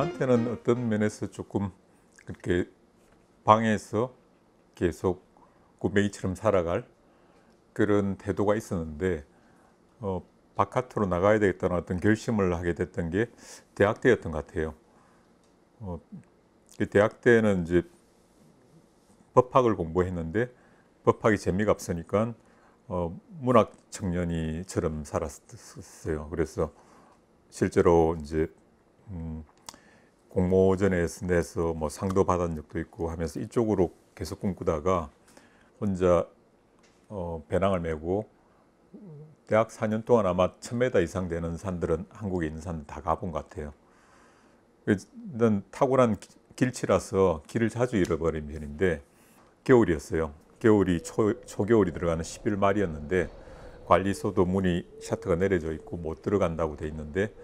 저한테는 어떤 면에서 조금 그렇게 방에서 계속 꼬맹이처럼 살아갈 그런 태도가 있었는데 어, 바깥으로 나가야 되겠다는 어떤 결심을 하게 됐던 게 대학 때였던 것 같아요. 어, 그 대학 때는 이제 법학을 공부했는데 법학이 재미가 없으니까 어, 문학 청년이처럼 살았었어요. 그래서 실제로 이제 음, 공모전에 내서 뭐 상도 받은 적도 있고 하면서 이쪽으로 계속 꿈꾸다가 혼자 어, 배낭을 메고 대학 4년 동안 아마 1000m 이상 되는 산들은 한국에 있는 산들 다 가본 것 같아요. 일단 탁월한 길치라서 길을 자주 잃어버린 편인데 겨울이었어요. 겨울이 초, 초겨울이 들어가는 11월 말이었는데 관리소도 문이 샤트가 내려져 있고 못 들어간다고 돼 있는데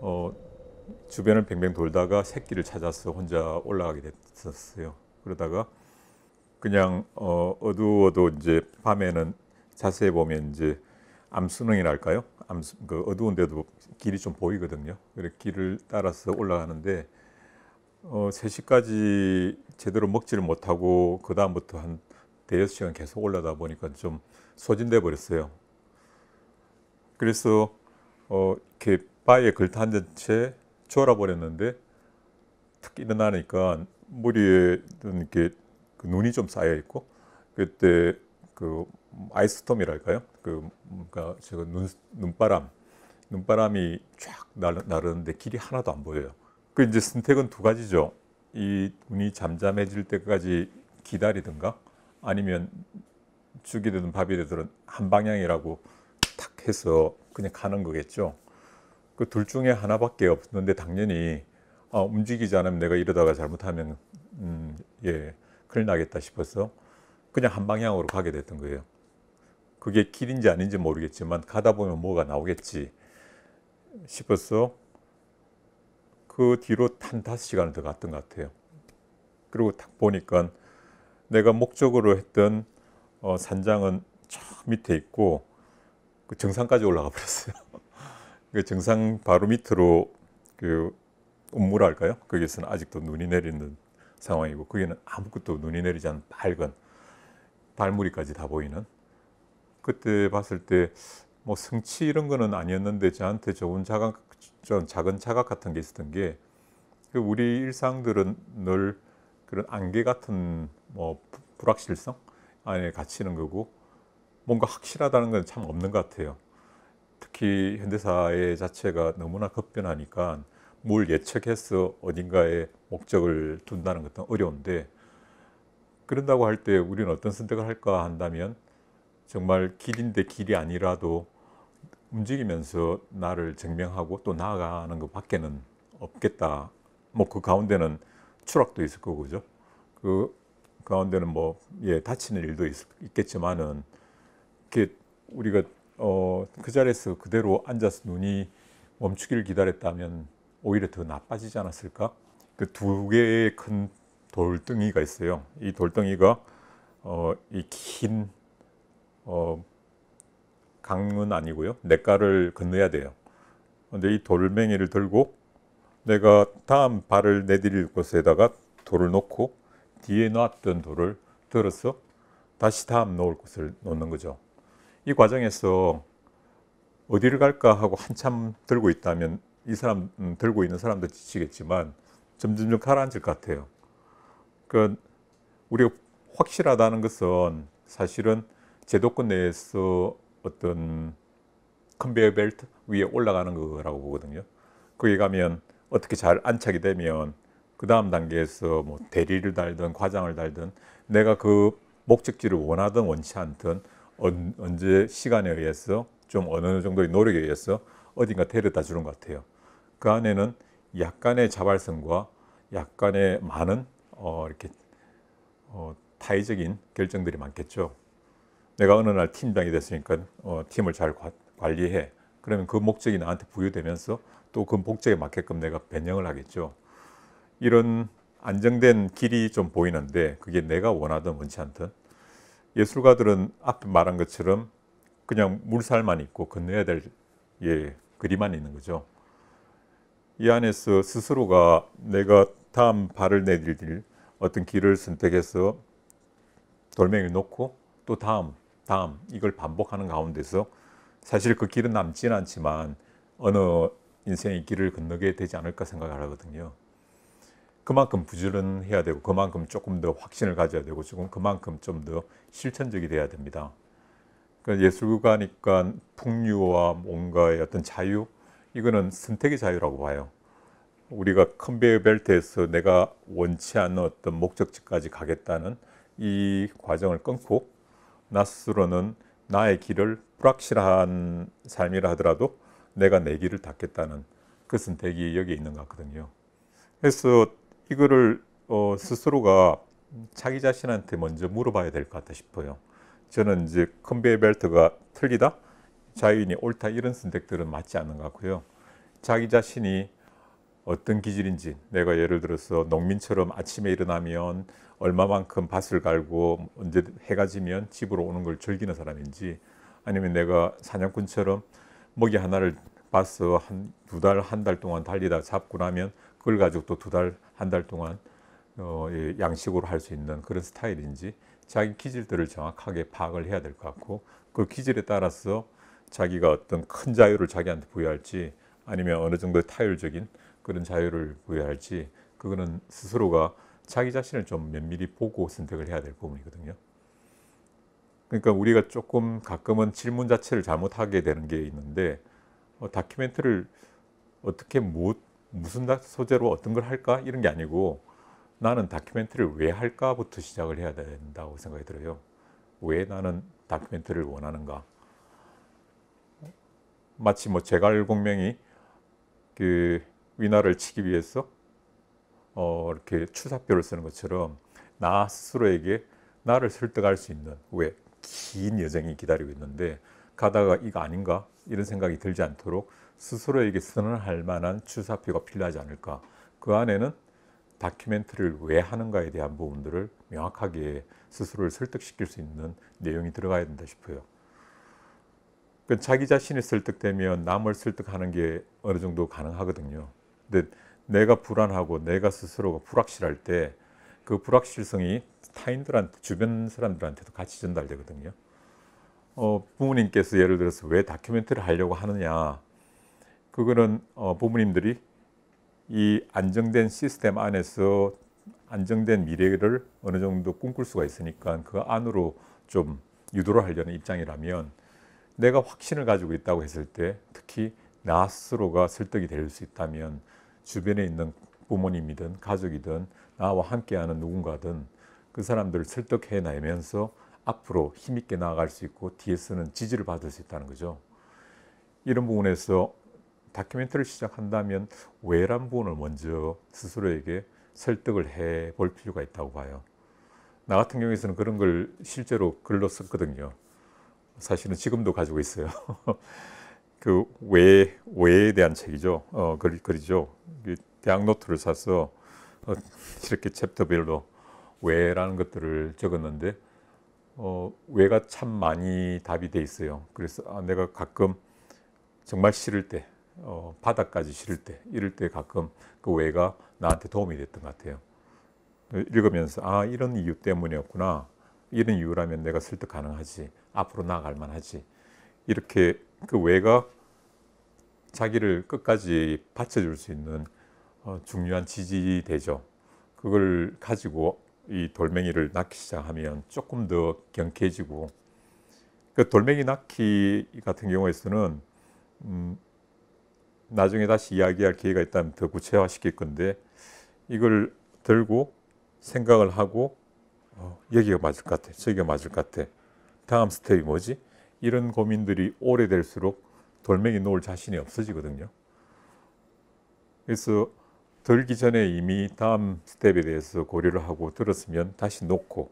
어, 주변을 뱅뱅 돌다가 새끼를 찾아서 혼자 올라가게 됐었어요. 그러다가 그냥 어, 어두워도 이제 밤에는 자세히 보면 이제 암수능이랄까요? 암수, 그 어두운데도 길이 좀 보이거든요. 그래 길을 따라서 올라가는데 어, 3시까지 제대로 먹지를 못하고 그 다음부터 한 대여섯 시간 계속 올라다 보니까 좀 소진돼 버렸어요. 그래서 어, 이렇게 바에 걸터 앉은 채 졸아버렸는데 탁 일어나니까 머리에 이렇게 그 눈이 좀 쌓여 있고 그때 그 아이스톰이랄까요? 그 그러니까 제가 눈 눈바람 눈바람이 쫙 나르는데 길이 하나도 안 보여요. 그 이제 선택은 두 가지죠. 이 눈이 잠잠해질 때까지 기다리든가 아니면 죽이 되든 밥이 되든 한 방향이라고 탁 해서 그냥 가는 거겠죠. 그둘 중에 하나밖에 없는데 당연히 아, 움직이지 않으면 내가 이러다가 잘못하면 음, 예, 큰일 나겠다 싶어서 그냥 한 방향으로 가게 됐던 거예요. 그게 길인지 아닌지 모르겠지만 가다 보면 뭐가 나오겠지 싶어서 그 뒤로 한 다섯 시간을 더 갔던 것 같아요. 그리고 딱 보니까 내가 목적으로 했던 어, 산장은 저 밑에 있고 그 정상까지 올라가 버렸어요. 그 정상 바로 밑으로 그 음무랄까요? 거기서는 아직도 눈이 내리는 상황이고 거기는 아무것도 눈이 내리지 않은 밝은 발무리까지 다 보이는 그때 봤을 때 뭐 성취 이런 거는 아니었는데 저한테 좋은 자각 좀 작은 자각 같은 게 있었던 게 그 우리 일상들은 늘 그런 안개 같은 뭐 불확실성 안에 갇히는 거고 뭔가 확실하다는 건 참 없는 것 같아요. 특히 현대사의 자체가 너무나 급변하니까 뭘 예측해서 어딘가에 목적을 둔다는 것도 어려운데 그런다고 할 때 우리는 어떤 선택을 할까 한다면 정말 길인데 길이 아니라도 움직이면서 나를 증명하고 또 나아가는 것밖에는 없겠다. 뭐 그 가운데는 추락도 있을 거고 그죠. 그 가운데는 뭐 예, 다치는 일도 있, 겠지만은 이렇게 우리가 어, 그 자리에서 그대로 앉아서 눈이 멈추기를 기다렸다면 오히려 더 나빠지지 않았을까? 그 두 개의 큰 돌덩이가 있어요. 이 돌덩이가 어, 이긴 어, 강은 아니고요. 냇가를 건너야 돼요. 근데 이 돌멩이를 들고 내가 다음 발을 내디딜 곳에다가 돌을 놓고 뒤에 놨던 돌을 들어서 다시 다음 놓을 곳을 놓는 거죠. 이 과정에서 어디를 갈까 하고 한참 들고 있다면 이 사람 음, 들고 있는 사람도 지치겠지만 점점점 가라앉을 것 같아요. 그 우리가 확실하다는 것은 사실은 제도권 내에서 어떤 컨베이어 벨트 위에 올라가는 거라고 보거든요. 거기 가면 어떻게 잘 안착이 되면 그 다음 단계에서 뭐 대리를 달든 과장을 달든 내가 그 목적지를 원하든 원치 않든 언제 시간에 의해서 좀 어느 정도의 노력에 의해서 어딘가 데려다 주는 것 같아요. 그 안에는 약간의 자발성과 약간의 많은 어, 이렇게 어, 타의적인 결정들이 많겠죠. 내가 어느 날 팀장이 됐으니까 어, 팀을 잘 관리해. 그러면 그 목적이 나한테 부여되면서 또 그 목적에 맞게끔 내가 변형을 하겠죠. 이런 안정된 길이 좀 보이는데 그게 내가 원하든 원치 않든 예술가들은 앞에 말한 것처럼 그냥 물살만 있고 건너야 될 예, 그림만 있는 거죠. 이 안에서 스스로가 내가 다음 발을 내딜 어떤 길을 선택해서 돌멩이를 놓고 또 다음, 다음 이걸 반복하는 가운데서 사실 그 길은 남지는 않지만 어느 인생의 길을 건너게 되지 않을까 생각을 하거든요. 그만큼 부지런해야 되고 그만큼 조금 더 확신을 가져야 되고 조금 그만큼 좀 더 실천적이 돼야 됩니다. 그러니까 예술가니까 풍류와 뭔가의 어떤 자유 이거는 선택의 자유라고 봐요. 우리가 컨베이어 벨트에서 내가 원치 않는 어떤 목적지까지 가겠다는 이 과정을 끊고 나 스스로는 나의 길을 불확실한 삶이라 하더라도 내가 내 길을 닦겠다는 그 선택이 여기에 있는 것 같거든요. 그래서 이거를 어, 스스로가 자기 자신한테 먼저 물어봐야 될 것 같다 싶어요. 저는 이제 컨베이 벨트가 틀리다, 자유인이 옳다 이런 선택들은 맞지 않는 것 같고요. 자기 자신이 어떤 기질인지 내가 예를 들어서 농민처럼 아침에 일어나면 얼마만큼 밭을 갈고 언제 해가 지면 집으로 오는 걸 즐기는 사람인지 아니면 내가 사냥꾼처럼 먹이 하나를 봐서 한두 달, 한 달 동안 달리다 잡고 나면 그걸 가지고 또 두 달, 한 달 동안 어, 양식으로 할 수 있는 그런 스타일인지 자기 기질들을 정확하게 파악을 해야 될 것 같고 그 기질에 따라서 자기가 어떤 큰 자유를 자기한테 부여할지 아니면 어느 정도 타율적인 그런 자유를 부여할지 그거는 스스로가 자기 자신을 좀 면밀히 보고 선택을 해야 될 부분이거든요. 그러니까 우리가 조금 가끔은 질문 자체를 잘못하게 되는 게 있는데 어, 다큐멘터리를 어떻게 못 무슨 소재로 어떤 걸 할까 이런 게 아니고 나는 다큐멘터리를 왜 할까부터 시작을 해야 된다고 생각이 들어요. 왜 나는 다큐멘터리를 원하는가? 마치 뭐 제갈공명이 그 위나를 치기 위해서 어 이렇게 추사표를 쓰는 것처럼 나 스스로에게 나를 설득할 수 있는 왜 긴 여정이 기다리고 있는데 가다가 이거 아닌가 이런 생각이 들지 않도록 스스로에게 선언할 만한 출사표가 필요하지 않을까. 그 안에는 다큐멘터리를 왜 하는가에 대한 부분들을 명확하게 스스로를 설득시킬 수 있는 내용이 들어가야 된다 싶어요. 그 자기 자신이 설득되면 남을 설득하는 게 어느 정도 가능하거든요. 근데 내가 불안하고 내가 스스로가 불확실할 때 그 불확실성이 타인들한테 주변 사람들한테도 같이 전달되거든요. 어, 부모님께서 예를 들어서 왜 다큐멘터리를 하려고 하느냐 그거는 어, 부모님들이 이 안정된 시스템 안에서 안정된 미래를 어느 정도 꿈꿀 수가 있으니까 그 안으로 좀 유도를 하려는 입장이라면 내가 확신을 가지고 있다고 했을 때 특히 나 스스로가 설득이 될 수 있다면 주변에 있는 부모님이든 가족이든 나와 함께하는 누군가든 그 사람들을 설득해 내면서 앞으로 힘있게 나아갈 수 있고 뒤에서는 지지를 받을 수 있다는 거죠. 이런 부분에서 다큐멘터리를 시작한다면 왜란 부분을 먼저 스스로에게 설득을 해 볼 필요가 있다고 봐요. 나 같은 경우에는 그런 걸 실제로 글로 썼거든요. 사실은 지금도 가지고 있어요. 그 왜, 왜에 대한 책이죠. 어, 글, 글이죠. 대학 노트를 사서 어, 이렇게 챕터별로 왜라는 것들을 적었는데 어, 왜가 참 많이 답이 돼 있어요. 그래서 아, 내가 가끔 정말 싫을 때 어, 바닥까지 실을 때 이럴 때 가끔 그 외가 나한테 도움이 됐던 것 같아요. 읽으면서 아 이런 이유 때문이었구나 이런 이유라면 내가 설득 가능하지 앞으로 나아갈 만하지 이렇게 그 외가 자기를 끝까지 받쳐줄 수 있는 어, 중요한 지지대죠. 그걸 가지고 이 돌멩이를 낳기 시작하면 조금 더 경쾌해지고 그 돌멩이 낳기 같은 경우에서는 음, 나중에 다시 이야기할 기회가 있다면 더 구체화시킬 건데 이걸 들고 생각을 하고 어, 여기가 맞을 것 같아, 저기가 맞을 것 같아. 다음 스텝이 뭐지? 이런 고민들이 오래될수록 돌멩이 놓을 자신이 없어지거든요. 그래서 들기 전에 이미 다음 스텝에 대해서 고려를 하고 들었으면 다시 놓고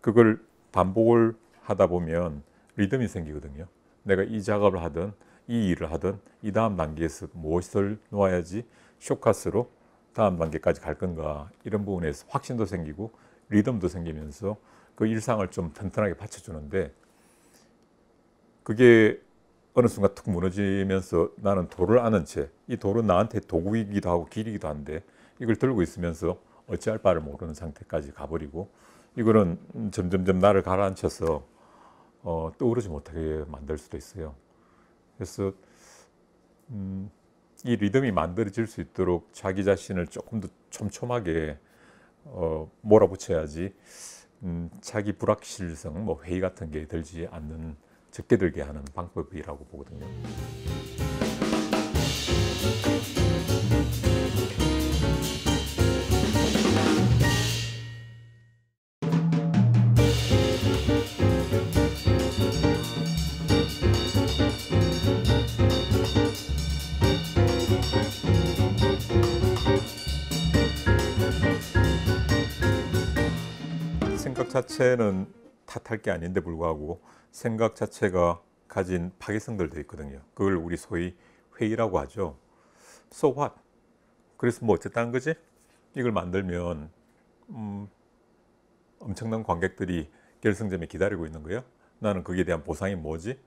그걸 반복을 하다 보면 리듬이 생기거든요. 내가 이 작업을 하든 이 일을 하든 이 다음 단계에서 무엇을 놓아야지 쇼카스로 다음 단계까지 갈 건가 이런 부분에서 확신도 생기고 리듬도 생기면서 그 일상을 좀 튼튼하게 받쳐주는데 그게 어느 순간 툭 무너지면서 나는 돌을 아는 채이 돌은 나한테 도구이기도 하고 길이기도 한데 이걸 들고 있으면서 어찌할 바를 모르는 상태까지 가버리고 이거는 점점점 나를 가라앉혀서 어, 떠오르지 못하게 만들 수도 있어요. 그래서 음, 이 리듬이 만들어질 수 있도록 자기 자신을 조금 더 촘촘하게 어, 몰아붙여야지 음, 자기 불확실성, 뭐 회의 같은 게 들지 않는 적게 들게 하는 방법이라고 보거든요. 자체는 탓할 게 아닌데 불구하고 생각 자체가 가진 파괴성들도 있거든요. 그걸 우리 소위 회의라고 하죠. So what? 그래서 뭐 어쨌다는 거지? 이걸 만들면 음, 엄청난 관객들이 결승점에 기다리고 있는 거예요. 나는 거기에 대한 보상이 뭐지?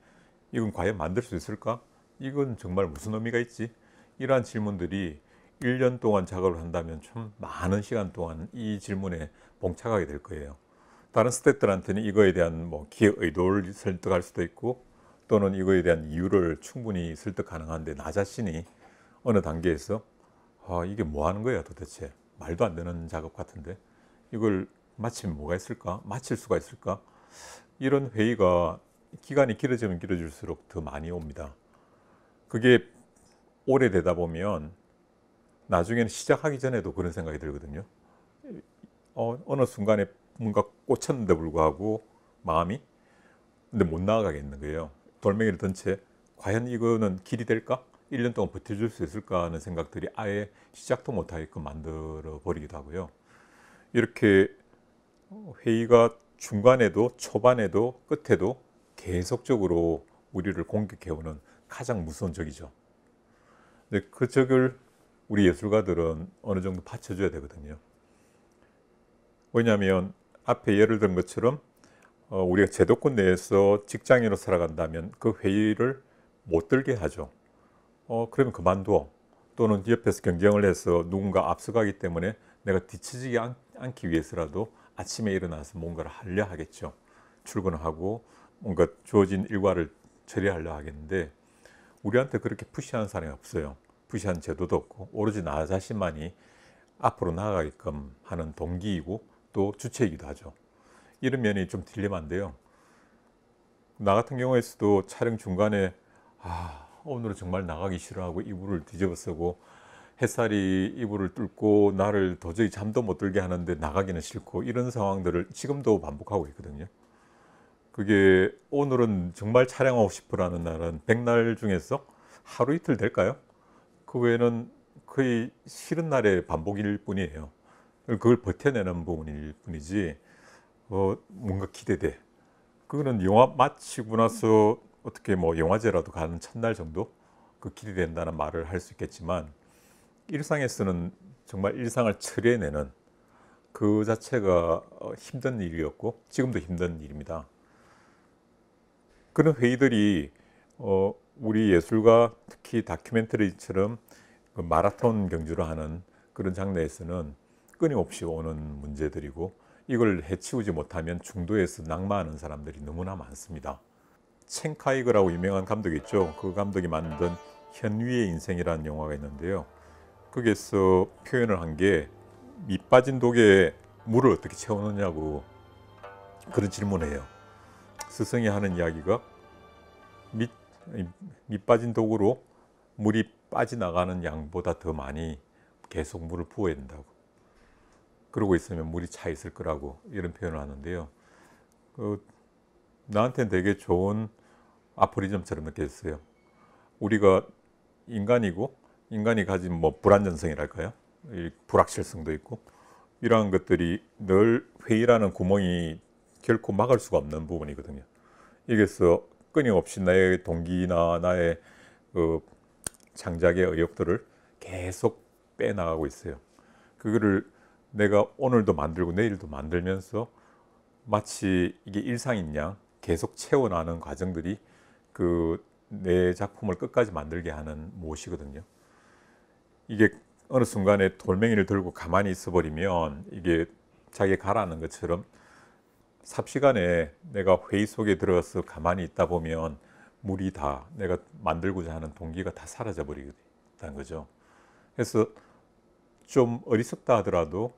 이건 과연 만들 수 있을까? 이건 정말 무슨 의미가 있지? 이러한 질문들이 1년 동안 작업을 한다면 참 많은 시간 동안 이 질문에 봉착하게 될 거예요. 다른 스태프들한테는 이거에 대한 뭐 기의 의도를 설득할 수도 있고 또는 이거에 대한 이유를 충분히 설득 가능한데 나 자신이 어느 단계에서 아, 이게 뭐 하는 거야 도대체 말도 안 되는 작업 같은데 이걸 마침 뭐가 있을까 마칠 수가 있을까 이런 회의가 기간이 길어지면 길어질수록 더 많이 옵니다 그게 오래되다 보면 나중에는 시작하기 전에도 그런 생각이 들거든요 어, 어느 순간에 뭔가 꽂혔는데 불구하고 마음이 근데 못 나아가겠는 거예요. 돌멩이를 던채 과연 이거는 길이 될까? 1년 동안 버텨줄 수 있을까 하는 생각들이 아예 시작도 못하게끔 만들어 버리기도 하고요. 이렇게 회의가 중간에도 초반에도 끝에도 계속적으로 우리를 공격해오는 가장 무서운 적이죠. 근데 그 적을 우리 예술가들은 어느 정도 받쳐줘야 되거든요. 왜냐하면 앞에 예를 든 것처럼 어, 우리가 제도권 내에서 직장인으로 살아간다면 그 회의를 못 들게 하죠. 어, 그러면 그만둬. 또는 옆에서 경쟁을 해서 누군가 앞서가기 때문에 내가 뒤치지 않, 않기 위해서라도 아침에 일어나서 뭔가를 하려 하겠죠. 출근하고 뭔가 주어진 일과를 처리하려 하겠는데 우리한테 그렇게 푸시한 사람이 없어요. 푸시한 제도도 없고 오로지 나 자신만이 앞으로 나아가게끔 하는 동기이고 또 주체이기도 하죠. 이런 면이 좀 딜레마인데요. 나 같은 경우에서도 촬영 중간에 아 오늘은 정말 나가기 싫어하고 이불을 뒤집어 쓰고 햇살이 이불을 뚫고 나를 도저히 잠도 못 들게 하는데 나가기는 싫고 이런 상황들을 지금도 반복하고 있거든요. 그게 오늘은 정말 촬영하고 싶어라는 날은 백날 중에서 하루 이틀 될까요? 그 외에는 거의 싫은 날의 반복일 뿐이에요. 그걸 버텨내는 부분일 뿐이지 어, 뭔가 기대돼. 그거는 영화 마치고 나서 어떻게 뭐 영화제라도 가는 첫날 정도 그 기대된다는 말을 할 수 있겠지만 일상에서는 정말 일상을 철회내는 그 자체가 어, 힘든 일이었고 지금도 힘든 일입니다. 그런 회의들이 어, 우리 예술가 특히 다큐멘터리처럼 그 마라톤 경주를 하는 그런 장르에서는 끊임없이 오는 문제들이고 이걸 해치우지 못하면 중도에서 낙마하는 사람들이 너무나 많습니다. 챙카이그라고 유명한 감독이 있죠. 그 감독이 만든 현위의 인생이라는 영화가 있는데요. 거기에서 표현을 한 게 밑 빠진 독에 물을 어떻게 채우느냐고 그런 질문해요. 스승이 하는 이야기가 밑, 밑 빠진 독으로 물이 빠져나가는 양보다 더 많이 계속 물을 부어야 된다고. 그러고 있으면 물이 차 있을 거라고 이런 표현을 하는데요. 그 나한테는 되게 좋은 아포리즘처럼 느껴졌어요. 우리가 인간이고 인간이 가진 뭐 불안전성이랄까요? 불확실성도 있고 이러한 것들이 늘 회의라는 구멍이 결코 막을 수가 없는 부분이거든요. 이게서 끊임없이 나의 동기나 나의 그 창작의 의욕들을 계속 빼나가고 있어요. 그거를 내가 오늘도 만들고 내일도 만들면서 마치 이게 일상인 냐 계속 채워나는 과정들이 그 내 작품을 끝까지 만들게 하는 무엇이거든요. 이게 어느 순간에 돌멩이를 들고 가만히 있어버리면 이게 자기 가라는 것처럼 삽시간에 내가 회의 속에 들어서 가만히 있다 보면 물이 다 내가 만들고자 하는 동기가 다 사라져 버리다는 거죠. 그래서 좀 어리석다 하더라도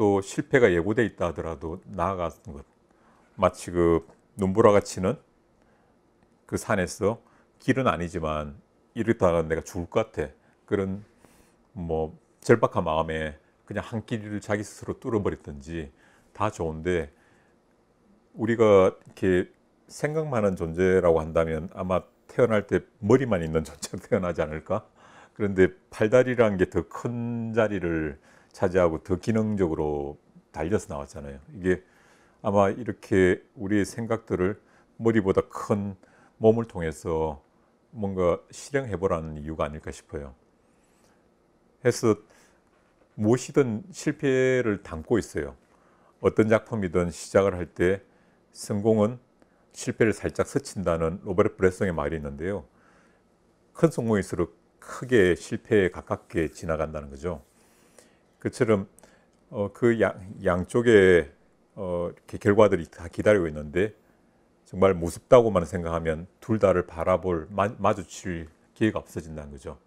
또 실패가 예고돼 있다 하더라도 나아가는 것 마치 그 눈보라 가치는그 산에서 길은 아니지만 이렇다가 내가 죽을 것 같아 그런 뭐 절박한 마음에 그냥 한 길을 자기 스스로 뚫어버렸든지 다 좋은데 우리가 이렇게 생각만한 존재라고 한다면 아마 태어날 때 머리만 있는 존재로 태어나지 않을까 그런데 팔다리라는 게 더 큰 자리를 차지하고 더 기능적으로 달려서 나왔잖아요. 이게 아마 이렇게 우리의 생각들을 머리보다 큰 몸을 통해서 뭔가 실행해 보라는 이유가 아닐까 싶어요. 해서 무엇이든 실패를 담고 있어요. 어떤 작품이든 시작을 할 때 성공은 실패를 살짝 스친다는 로버트 브레송의 말이 있는데요. 큰 성공일수록 크게 실패에 가깝게 지나간다는 거죠. 그처럼 어, 그 양, 양쪽에 어, 이렇게 결과들이 다 기다리고 있는데 정말 무섭다고만 생각하면 둘 다를 바라볼 마, 주칠 기회가 없어진다는 거죠.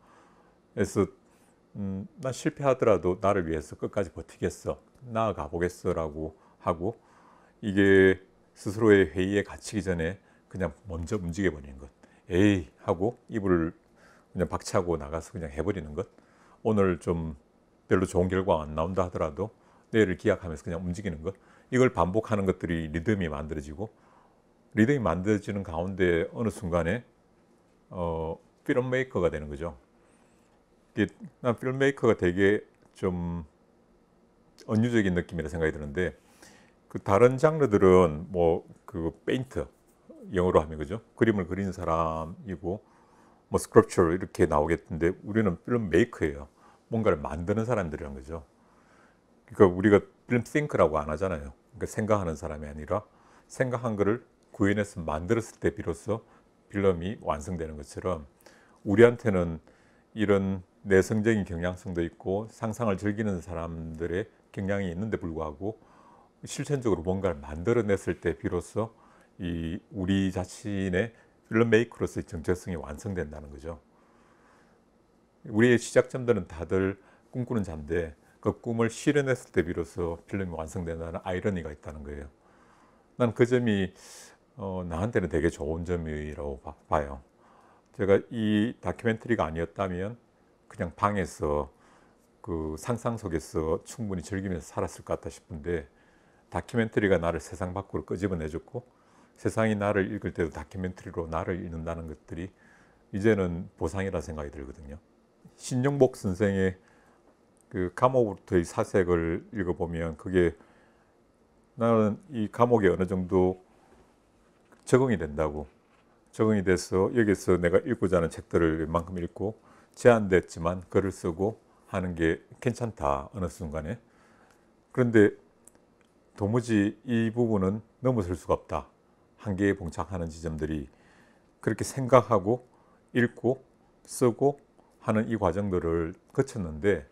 그래서 음, 나 실패하더라도 나를 위해서 끝까지 버티겠어, 나아가 보겠어라고 하고 이게 스스로의 회의에 갇히기 전에 그냥 먼저 움직여 버리는 것, 에이 하고 이불을 그냥 박차고 나가서 그냥 해버리는 것. 오늘 좀 별로 좋은 결과가 안 나온다 하더라도 뇌를 기약하면서 그냥 움직이는 것 이걸 반복하는 것들이 리듬이 만들어지고 리듬이 만들어지는 가운데 어느 순간에 어, 필름메이커가 되는 거죠. 난 필름메이커가 되게 좀 언유적인 느낌이라 생각이 드는데 그 다른 장르들은 뭐 그 페인트 영어로 하면 그죠 그림을 그리는 사람이고 뭐 스크럽처 이렇게 나오겠는데 우리는 필름메이커예요. 뭔가를 만드는 사람들이란 거죠. 그러니까 우리가 필름 싱크라고 안 하잖아요. 그러니까 생각하는 사람이 아니라 생각한 거을 구현해서 만들었을 때 비로소 필름이 완성되는 것처럼 우리한테는 이런 내성적인 경향성도 있고 상상을 즐기는 사람들의 경향이 있는데 불구하고 실천적으로 뭔가를 만들어냈을 때 비로소 이 우리 자신의 필름 메이커로서의 정체성이 완성된다는 거죠. 우리의 시작점들은 다들 꿈꾸는 잔데그 꿈을 실현했을 때 비로소 필름이 완성된다는 아이러니가 있다는 거예요. 난 그 점이 어, 나한테는 되게 좋은 점이라고 봐요. 제가 이 다큐멘터리가 아니었다면 그냥 방에서 그 상상 속에서 충분히 즐기면서 살았을 것 같다 싶은데 다큐멘터리가 나를 세상 밖으로 끄집어내줬고 세상이 나를 읽을 때도 다큐멘터리로 나를 읽는다는 것들이 이제는 보상이라 생각이 들거든요. 신영복 선생의 그 감옥부터의 사색을 읽어보면 그게 나는 이 감옥에 어느 정도 적응이 된다고 적응이 돼서 여기서 내가 읽고자 하는 책들을 만큼 읽고 제한됐지만 글을 쓰고 하는 게 괜찮다 어느 순간에 그런데 도무지 이 부분은 넘어설 수가 없다 한계에 봉착하는 지점들이 그렇게 생각하고 읽고 쓰고 하는 이 과정들을 거쳤는데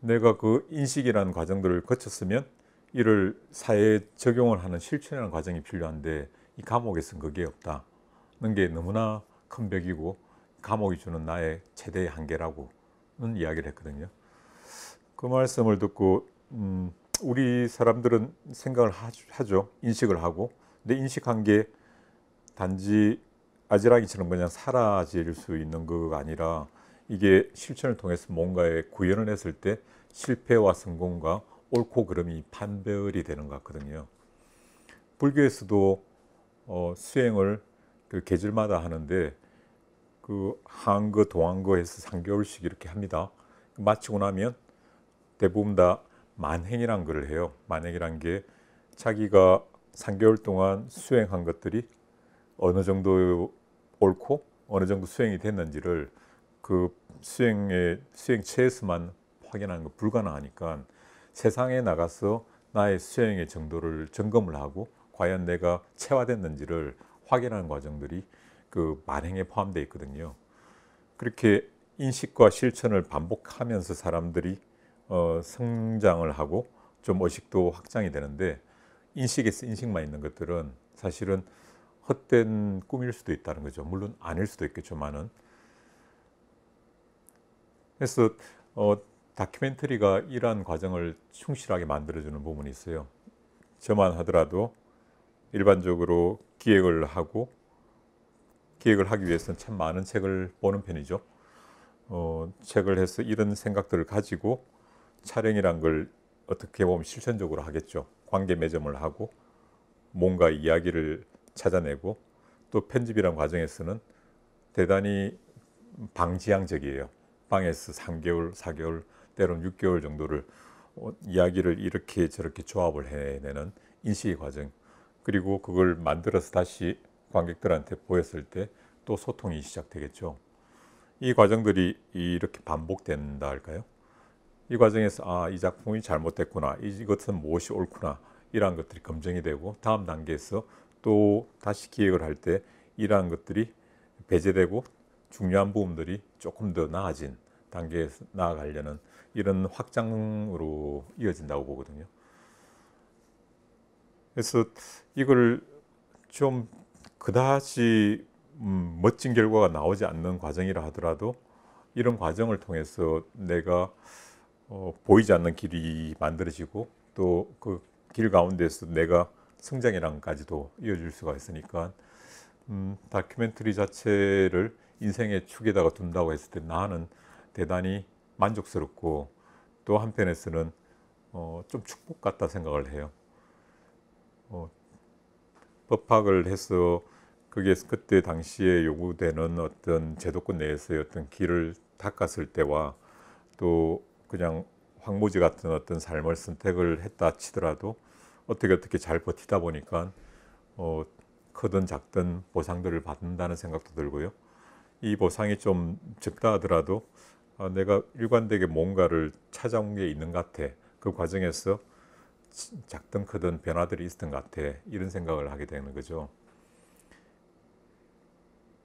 내가 그 인식이라는 과정들을 거쳤으면 이를 사회에 적용을 하는 실천이라는 과정이 필요한데 이감옥에선 그게 없다는 게 너무나 큰 벽이고 감옥이 주는 나의 최대의 한계라고는 이야기를 했거든요. 그 말씀을 듣고 음, 우리 사람들은 생각을 하죠. 인식을 하고 근데 인식한 게 단지 아지랑이처럼 그냥 사라질 수 있는 거가 아니라 이게 실천을 통해서 뭔가에 구현을 했을 때 실패와 성공과 옳고 그름이 판별이 되는 것 같거든요. 불교에서도 어, 수행을 그 계절마다 하는데 그 한 거 동안거 해서 3개월씩 이렇게 합니다. 마치고 나면 대부분 다 만행이란 걸 해요. 만행이란 게 자기가 3개월 동안 수행한 것들이 어느 정도 옳고 어느 정도 수행이 됐는지를 그 수행의 수행체에서만 확인하는 거 불가능하니까 세상에 나가서 나의 수행의 정도를 점검을 하고 과연 내가 체화됐는지를 확인하는 과정들이 그 만행에 포함되어 있거든요. 그렇게 인식과 실천을 반복하면서 사람들이 어, 성장을 하고 좀 의식도 확장이 되는데 인식에서 인식만 있는 것들은 사실은 헛된 꿈일 수도 있다는 거죠. 물론 아닐 수도 있겠지만은 그래서 어, 다큐멘터리가 이러한 과정을 충실하게 만들어주는 부분이 있어요. 저만 하더라도 일반적으로 기획을 하고 기획을 하기 위해서는 참 많은 책을 보는 편이죠. 어, 책을 해서 이런 생각들을 가지고 촬영이란 걸 어떻게 보면 실천적으로 하겠죠. 관계 매점을 하고 뭔가 이야기를 찾아내고 또 편집이란 과정에서는 대단히 방지향적이에요. 방에서 3개월, 4개월, 때로는 6개월 정도를 어, 이야기를 이렇게 저렇게 조합을 해내는 인식의 과정 그리고 그걸 만들어서 다시 관객들한테 보였을 때 또 소통이 시작되겠죠. 이 과정들이 이렇게 반복된다 할까요? 이 과정에서 아, 이 작품이 잘못됐구나. 이것은 무엇이 옳구나. 이러한 것들이 검증이 되고 다음 단계에서 또 다시 기획을 할 때 이러한 것들이 배제되고 중요한 부분들이 조금 더 나아진 단계에 나아가려는 이런 확장으로 이어진다고 보거든요. 그래서 이걸 좀 그다지 음, 멋진 결과가 나오지 않는 과정이라 하더라도 이런 과정을 통해서 내가 어, 보이지 않는 길이 만들어지고 또 그 길 가운데서 내가 성장이랑까지도 이어질 수가 있으니까 음, 다큐멘터리 자체를 인생의 축에다가 둔다고 했을 때 나는 대단히 만족스럽고 또 한편에서는 어, 좀 축복 같다 생각을 해요. 어, 법학을 해서 그게 그때 당시에 요구되는 어떤 제도권 내에서의 어떤 길을 닦았을 때와 또 그냥 황무지 같은 어떤 삶을 선택을 했다 치더라도 어떻게 어떻게 잘 버티다 보니까 어, 크든 작든 보상들을 받는다는 생각도 들고요. 이 보상이 좀 적다 하더라도 아, 내가 일관되게 뭔가를 찾아온 게 있는 것 같아. 그 과정에서 작든 크든 변화들이 있었던 것 같아. 이런 생각을 하게 되는 거죠.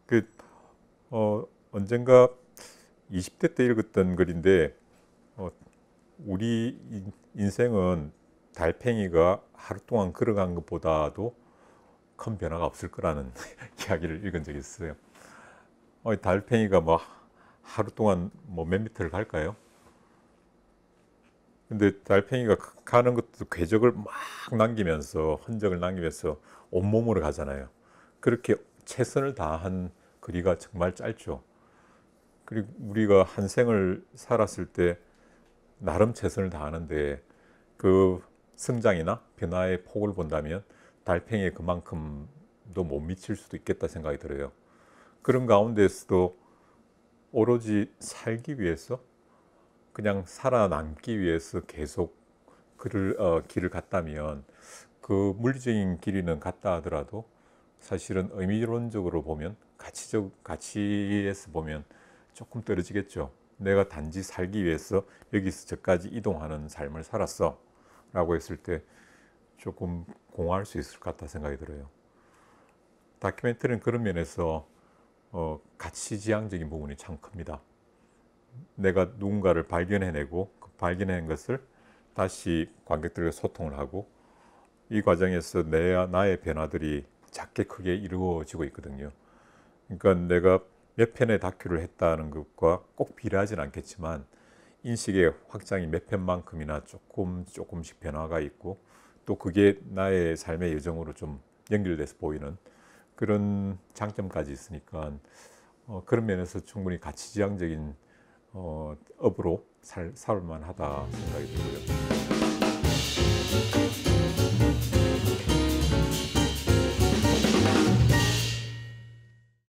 그, 어, 언젠가 20대 때 읽었던 글인데, 어, 우리 인생은 달팽이가 하루 동안 걸어간 것보다도 큰 변화가 없을 거라는 이야기를 읽은 적이 있어요. 어, 달팽이가 뭐 하루 동안 뭐몇 미터를 갈까요? 근데 달팽이가 그, 가는 것도 궤적을 막 남기면서 흔적을 남기면서 온몸으로 가잖아요. 그렇게 최선을 다한 거리가 정말 짧죠. 그리고 우리가 한 생을 살았을 때 나름 최선을 다하는데 그 성장이나 변화의 폭을 본다면 달팽이 그만큼도 못 미칠 수도 있겠다 생각이 들어요. 그런 가운데서도 오로지 살기 위해서 그냥 살아남기 위해서 계속 그를 어, 길을 갔다면 그 물리적인 길이는 갔다 하더라도 사실은 의미론적으로 보면 가치적 가치에서 보면 조금 떨어지겠죠. 내가 단지 살기 위해서 여기서 저까지 이동하는 삶을 살았어라고 했을 때 조금 공허할 수 있을 것 같다 생각이 들어요. 다큐멘터리는 그런 면에서 어, 가치지향적인 부분이 참 큽니다. 내가 누군가를 발견해내고 그발견해 것을 다시 관객들과 소통을 하고 이 과정에서 내 나의 변화들이 작게 크게 이루어지고 있거든요. 그러니까 내가 몇 편의 다큐를 했다는 것과 꼭 비례하진 않겠지만 인식의 확장이 몇 편만큼이나 조금 조금씩 변화가 있고 또 그게 나의 삶의 여정으로 좀 연결돼서 보이는 그런 장점까지 있으니까 어, 그런 면에서 충분히 가치지향적인 어, 업으로 살, 살만하다 생각이 들고요.